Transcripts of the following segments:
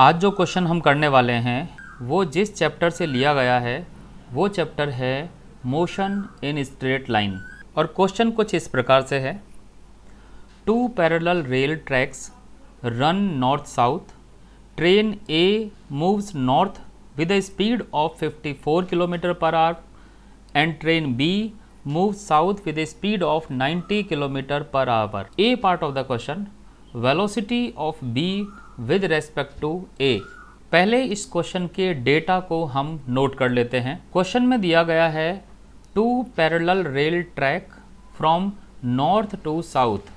आज जो क्वेश्चन हम करने वाले हैं वो जिस चैप्टर से लिया गया है वो चैप्टर है मोशन इन स्ट्रेट लाइन और क्वेश्चन कुछ इस प्रकार से है two parallel rail tracks run north south train A moves north with a speed of 54 kilometre per hour and train B move south with a speed of 90 kilometre per hour A part of the question velocity of B with respect to A पहले इस question के data को हम note कर लेते हैं question में दिया गया है two parallel rail track from north to south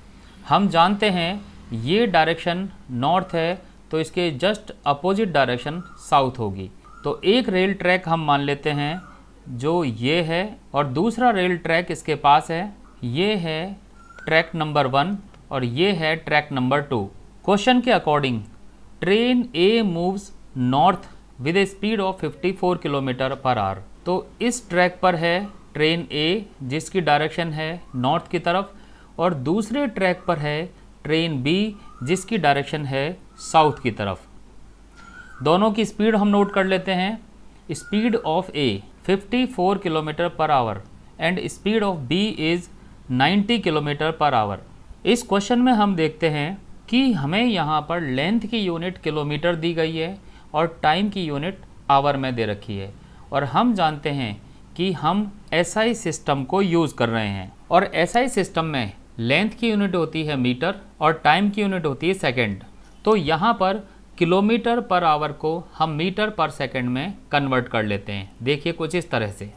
हम जानते हैं ये डायरेक्शन नॉर्थ है तो इसके जस्ट अपोजिट डायरेक्शन साउथ होगी तो एक रेल ट्रैक हम मान लेते हैं जो ये है और दूसरा रेल ट्रैक इसके पास है ये है ट्रैक नंबर वन और ये है ट्रैक नंबर टू क्वेश्चन के according train A moves north with a speed of 54 kilometre per hour तो इस ट्रैक पर है ट्रेन ए जिसकी डायरेक्शन है नॉर्थ की तरफ और दूसरे ट्रैक पर है ट्रेन बी जिसकी डायरेक्शन है साउथ की तरफ दोनों की स्पीड हम नोट कर लेते हैं speed of A 54 kilometre per hour and speed of B is 90 kilometre per hour इस क्वेश्चन में हम देखते हैं कि हमें यहाँ पर लेंथ की यूनिट किलोमीटर दी गई है और टाइम की यूनिट आवर में दे रखी है और हम जानते हैं कि हम एस SI सिस्टम को यूज़ कर रहे हैं और एस SI सिस्टम में लेंथ की यूनिट होती है मीटर और टाइम की यूनिट होती है सेकेंड तो यहाँ पर किलोमीटर पर आवर को हम मीटर पर सेकेंड में कन्वर्ट कर लेते हैं देखिए कुछ इस तरह से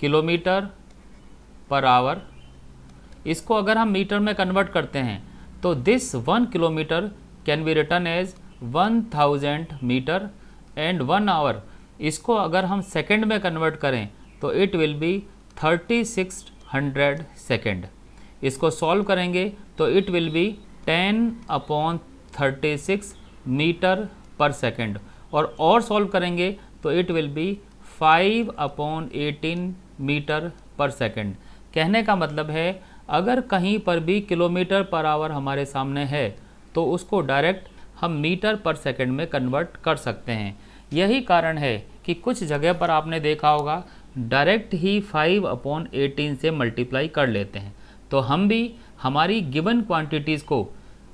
किलोमीटर पर आवर इसको अगर हम मीटर में कन्वर्ट करते हैं तो this one kilometre can be written as one thousand metre and one hour इसको अगर हम सेकेंड में कन्वर्ट करें तो it will be thirty six hundred second इसको सॉल्व करेंगे तो it will be ten upon thirty six metre per second और और सॉल्व करेंगे तो it will be five upon eighteen metre per second कहने का मतलब है अगर कहीं पर भी किलोमीटर पर आवर हमारे सामने है तो उसको डायरेक्ट हम मीटर पर सेकंड में कन्वर्ट कर सकते हैं यही कारण है कि कुछ जगह पर आपने देखा होगा डायरेक्ट ही 5 अपॉन एटीन से मल्टीप्लाई कर लेते हैं तो हम भी हमारी गिवन क्वांटिटीज़ को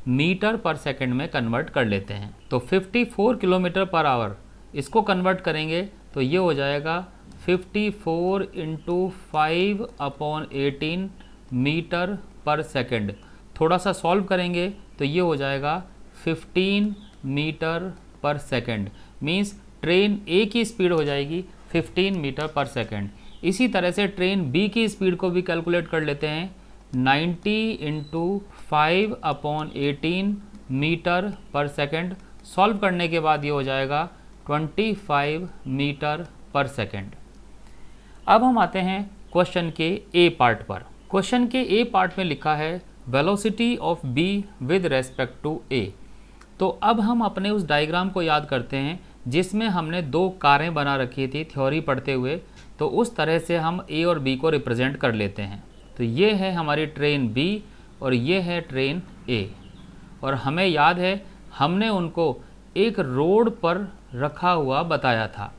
मीटर पर सेकंड में कन्वर्ट कर लेते हैं तो 54 किलोमीटर पर आवर इसको कन्वर्ट करेंगे तो ये हो जाएगा 54 four into five upon eighteen metre per second थोड़ा सा सॉल्व करेंगे तो ये हो जाएगा 15 metre per second means train ए की स्पीड हो जाएगी 15 मीटर पर सेकंड इसी तरह से ट्रेन बी की स्पीड को भी कैलकुलेट कर लेते हैं 90 into five upon eighteen metre per second solve करने के बाद ये हो जाएगा 25 मीटर पर सेकंड अब हम आते हैं क्वेश्चन के ए पार्ट पर क्वेश्चन के ए पार्ट में लिखा है velocity of B with respect to A तो अब हम अपने उस डायग्राम को याद करते हैं जिसमें हमने दो कारें बना रखी थी थ्योरी पढ़ते हुए तो उस तरह से हम ए और बी को रिप्रेजेंट कर लेते हैं तो ये है हमारी ट्रेन बी और ये है ट्रेन ए और हमें याद है हमने उनको एक रोड पर रखा हुआ बताया था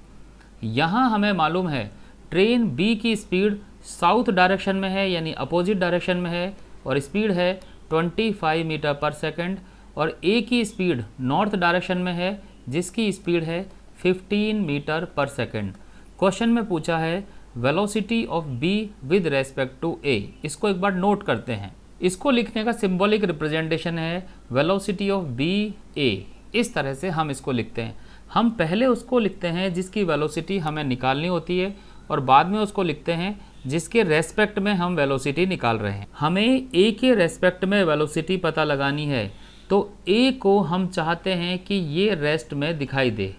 यहाँ हमें मालूम है ट्रेन बी की स्पीड साउथ डायरेक्शन में है यानी अपोजिट डायरेक्शन में है और स्पीड है 25 मीटर पर सेकंड और ए की स्पीड नॉर्थ डायरेक्शन में है जिसकी स्पीड है 15 मीटर पर सेकंड क्वेश्चन में पूछा है velocity of B with respect to A इसको एक बार नोट करते हैं इसको लिखने का सिंबॉलिक रिप्रेजेंटेशन है वेलोसिटी ऑफ बी ए इस तरह से हम इसको लिखते हैं हम पहले उसको लिखते हैं जिसकी वेलोसिटी हमें निकालनी होती है और बाद में उसको लिखते हैं जिसके रेस्पेक्ट में हम वेलोसिटी निकाल रहे हैं हमें ए के रेस्पेक्ट में वेलोसिटी पता लगानी है तो ए को हम चाहते हैं कि ये रेस्ट में दिखाई दे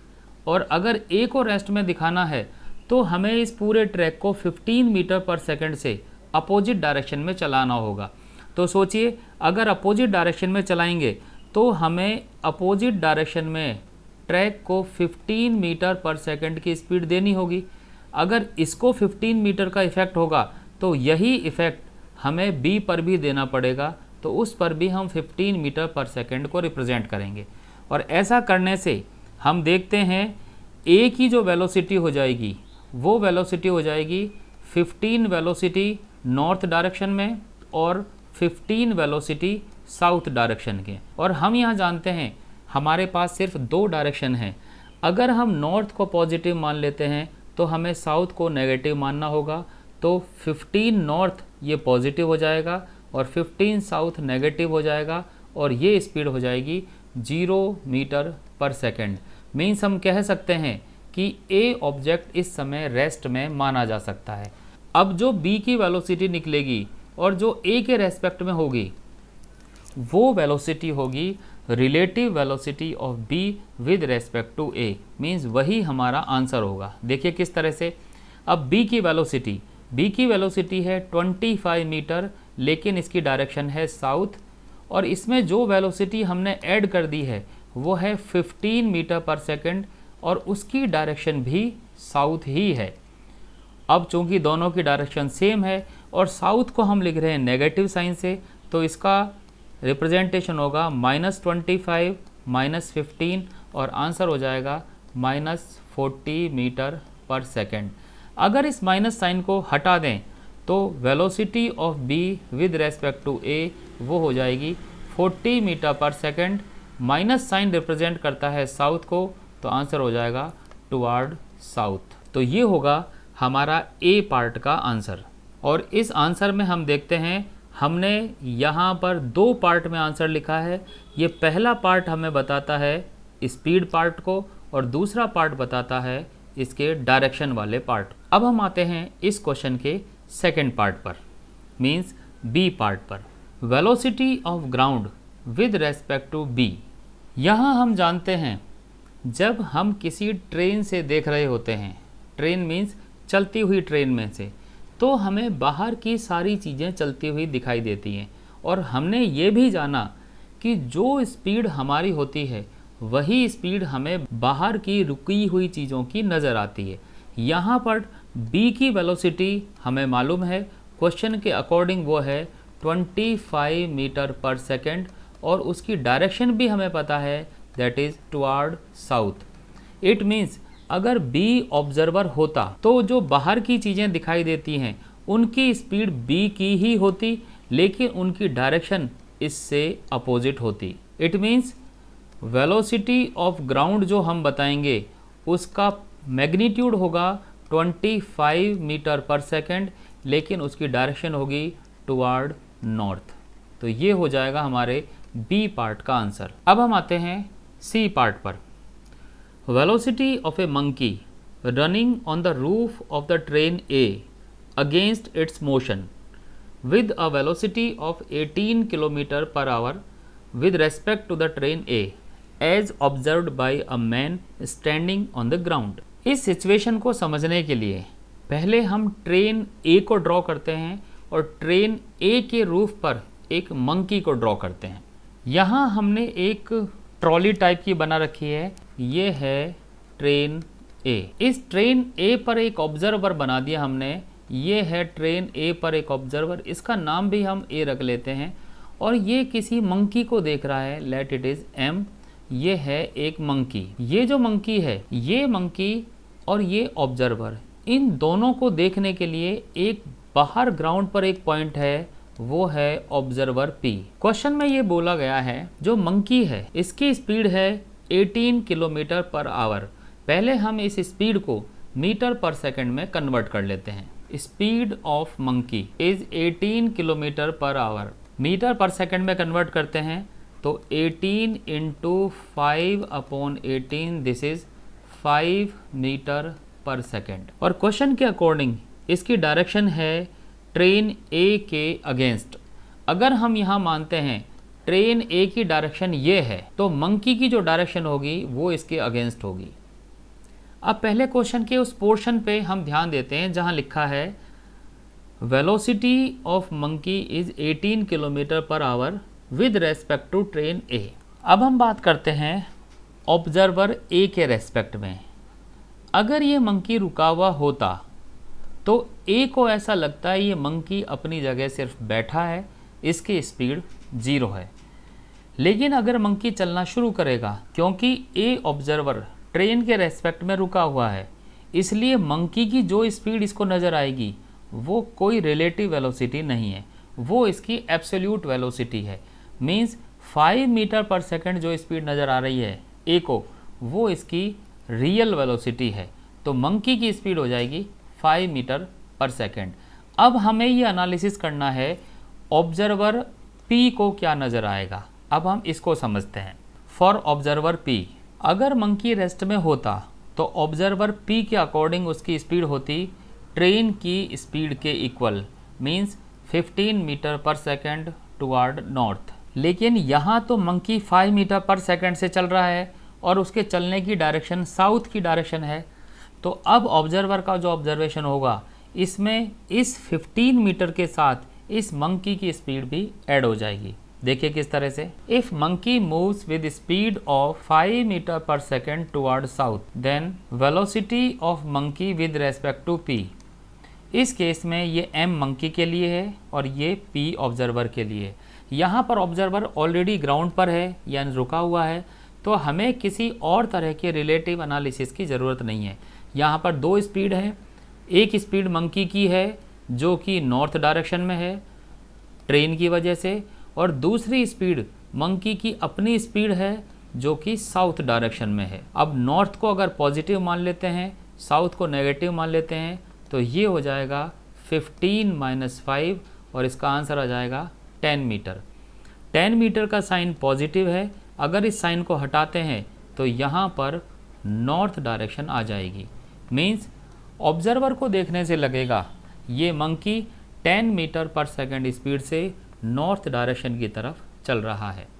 और अगर ए को रेस्ट में दिखाना है तो हमें इस पूरे ट्रैक को 15 मीटर पर सेकंड से अपोजिट डायरेक्शन में चलाना होगा तो सोचिए अगर अपोजिट डायरेक्शन में चलाएंगे तो हमें अपोजिट डायरेक्शन में ट्रैक को 15 मीटर पर सेकंड की स्पीड देनी होगी अगर इसको 15 मीटर का इफ़ेक्ट होगा तो यही इफ़ेक्ट हमें बी पर भी देना पड़ेगा तो उस पर भी हम 15 मीटर पर सेकेंड को रिप्रेजेंट करेंगे और ऐसा करने से हम देखते हैं ए की जो वेलोसिटी हो जाएगी वो वेलोसिटी हो जाएगी 15 वेलोसिटी नॉर्थ डायरेक्शन में और 15 वेलोसिटी साउथ डायरेक्शन के और हम यहाँ जानते हैं हमारे पास सिर्फ दो डायरेक्शन हैं अगर हम नॉर्थ को पॉजिटिव मान लेते हैं तो हमें साउथ को नेगेटिव मानना होगा तो 15 नॉर्थ ये पॉजिटिव हो जाएगा और 15 साउथ नेगेटिव हो जाएगा और ये स्पीड हो जाएगी zero metre per second means हम कह सकते हैं कि ए ऑब्जेक्ट इस समय रेस्ट में माना जा सकता है अब जो बी की वेलोसिटी निकलेगी और जो ए के रेस्पेक्ट में होगी वो वेलोसिटी होगी relative velocity of B with respect to A means वही हमारा आंसर होगा देखिए किस तरह से अब बी की वेलोसिटी बी की वेलोसिटी है 25 मीटर लेकिन इसकी डायरेक्शन है साउथ और इसमें जो वेलोसिटी हमने ऐड कर दी है वो है 15 मीटर पर सेकंड और उसकी डायरेक्शन भी साउथ ही है अब चूंकि दोनों की डायरेक्शन सेम है और साउथ को हम लिख रहे हैं नेगेटिव साइन से तो इसका रिप्रेजेंटेशन होगा minus twenty five minus fifteen और आंसर हो जाएगा minus forty metre per second अगर इस माइनस साइन को हटा दें तो velocity of B with respect to A वो हो जाएगी 40 metre per second minus sign represent करता है साउथ को तो आंसर हो जाएगा टुवार्ड साउथ तो ये होगा हमारा ए पार्ट का आंसर और इस आंसर में हम देखते हैं हमने यहाँ पर दो पार्ट में आंसर लिखा है ये पहला पार्ट हमें बताता है स्पीड पार्ट को और दूसरा पार्ट बताता है इसके डायरेक्शन वाले पार्ट अब हम आते हैं इस क्वेश्चन के सेकेंड पार्ट पर मीन्स बी पार्ट पर velocity of ground with respect to B यहाँ हम जानते हैं जब हम किसी ट्रेन से देख रहे होते हैं ट्रेन मीन्स चलती हुई ट्रेन में से तो हमें बाहर की सारी चीज़ें चलती हुई दिखाई देती हैं और हमने ये भी जाना कि जो स्पीड हमारी होती है वही स्पीड हमें बाहर की रुकी हुई चीज़ों की नज़र आती है यहाँ पर बी की वेलोसिटी हमें मालूम है क्वेश्चन के अकॉर्डिंग वो है 25 मीटर पर सेकेंड और उसकी डायरेक्शन भी हमें पता है that is toward south it means अगर बी ऑब्जर्वर होता तो जो बाहर की चीज़ें दिखाई देती हैं उनकी स्पीड बी की ही होती लेकिन उनकी डायरेक्शन इससे अपोजिट होती it means velocity of ground जो हम बताएंगे उसका मैग्नीट्यूड होगा 25 मीटर पर सेकेंड लेकिन उसकी डायरेक्शन होगी टुवार्ड नॉर्थ तो ये हो जाएगा हमारे बी पार्ट का आंसर अब हम आते हैं सी पार्ट पर velocity of a monkey running on the roof of the train A against its motion with a velocity of 18 km per hour with respect to the train A as observed by a man standing on the ground. इस situation को समझने के लिए पहले हम train ए को draw करते हैं और ट्रेन ए के रूफ पर एक मंकी को ड्रॉ करते हैं यहाँ हमने एक ट्रॉली टाइप की बना रखी है ये है ट्रेन ए इस ट्रेन ए पर एक ऑब्जर्वर बना दिया हमने ये है ट्रेन ए पर एक ऑब्जर्वर इसका नाम भी हम ए रख लेते हैं और ये किसी मंकी को देख रहा है लेट इट इज़ एम ये है एक मंकी ये जो मंकी है ये मंकी और ये ऑब्जर्वर इन दोनों को देखने के लिए एक बाहर ग्राउंड पर एक पॉइंट है वो है ऑब्जर्वर पी क्वेश्चन में ये बोला गया है जो मंकी है इसकी स्पीड है 18 किलोमीटर पर आवर पहले हम इस स्पीड को मीटर पर सेकंड में कन्वर्ट कर लेते हैं speed of monkey is 18 kilometre per hour metre per second में कन्वर्ट करते हैं तो 18 into five upon eighteen this is 5 metre per second और क्वेश्चन के अकॉर्डिंग इसकी डायरेक्शन है ट्रेन ए के अगेंस्ट अगर हम यहाँ मानते हैं ट्रेन ए की डायरेक्शन ये है तो मंकी की जो डायरेक्शन होगी वो इसके अगेंस्ट होगी अब पहले क्वेश्चन के उस पोर्शन पे हम ध्यान देते हैं जहाँ लिखा है velocity of monkey is 18 kilometre per hour with respect to train A अब हम बात करते हैं ऑब्जर्वर ए के रेस्पेक्ट में अगर ये मंकी रुका हुआ होता तो ए को ऐसा लगता है ये मंकी अपनी जगह सिर्फ बैठा है इसकी स्पीड ज़ीरो है लेकिन अगर मंकी चलना शुरू करेगा क्योंकि ए ऑब्जर्वर ट्रेन के रेस्पेक्ट में रुका हुआ है इसलिए मंकी की जो स्पीड इसको नज़र आएगी वो कोई रिलेटिव वेलोसिटी नहीं है वो इसकी एब्सोल्यूट वेलोसिटी है means five metre per second जो स्पीड नज़र आ रही है ए को वो इसकी रियल वेलोसिटी है तो मंकी की स्पीड हो जाएगी फाइव मीटर पर सेकेंड अब हमें ये एनालिसिस करना है ऑब्जर्वर पी को क्या नज़र आएगा अब हम इसको समझते हैं फॉर ऑब्जर्वर पी अगर मंकी रेस्ट में होता तो ऑब्जर्वर पी के अकॉर्डिंग उसकी स्पीड होती ट्रेन की स्पीड के equal means 15 metre per second toward north लेकिन यहाँ तो मंकी 5 मीटर पर सेकंड से चल रहा है और उसके चलने की डायरेक्शन साउथ की डायरेक्शन है तो अब ऑब्जर्वर का जो ऑब्जर्वेशन होगा इसमें इस 15 मीटर के साथ इस मंकी की स्पीड भी ऐड हो जाएगी देखिए किस तरह से if monkey moves with speed of 5 metre per second toward south then velocity of monkey with respect to P इस केस में ये एम मंकी के लिए है और ये पी ऑब्जर्वर के लिए है यहाँ पर ऑब्जर्वर ऑलरेडी ग्राउंड पर है यानी रुका हुआ है तो हमें किसी और तरह के रिलेटिव एनालिसिस की ज़रूरत नहीं है यहाँ पर दो स्पीड है एक स्पीड मंकी की है जो कि नॉर्थ डायरेक्शन में है ट्रेन की वजह से और दूसरी स्पीड मंकी की अपनी स्पीड है जो कि साउथ डायरेक्शन में है अब नॉर्थ को अगर पॉजिटिव मान लेते हैं साउथ को नेगेटिव मान लेते हैं तो ये हो जाएगा 15 माइनस फाइव और इसका आंसर आ जाएगा 10 मीटर 10 मीटर का साइन पॉजिटिव है अगर इस साइन को हटाते हैं तो यहाँ पर नॉर्थ डायरेक्शन आ जाएगी मीन्स ऑब्जर्वर को देखने से लगेगा ये monkey 10 metre per second speed से नॉर्थ डायरेक्शन की तरफ चल रहा है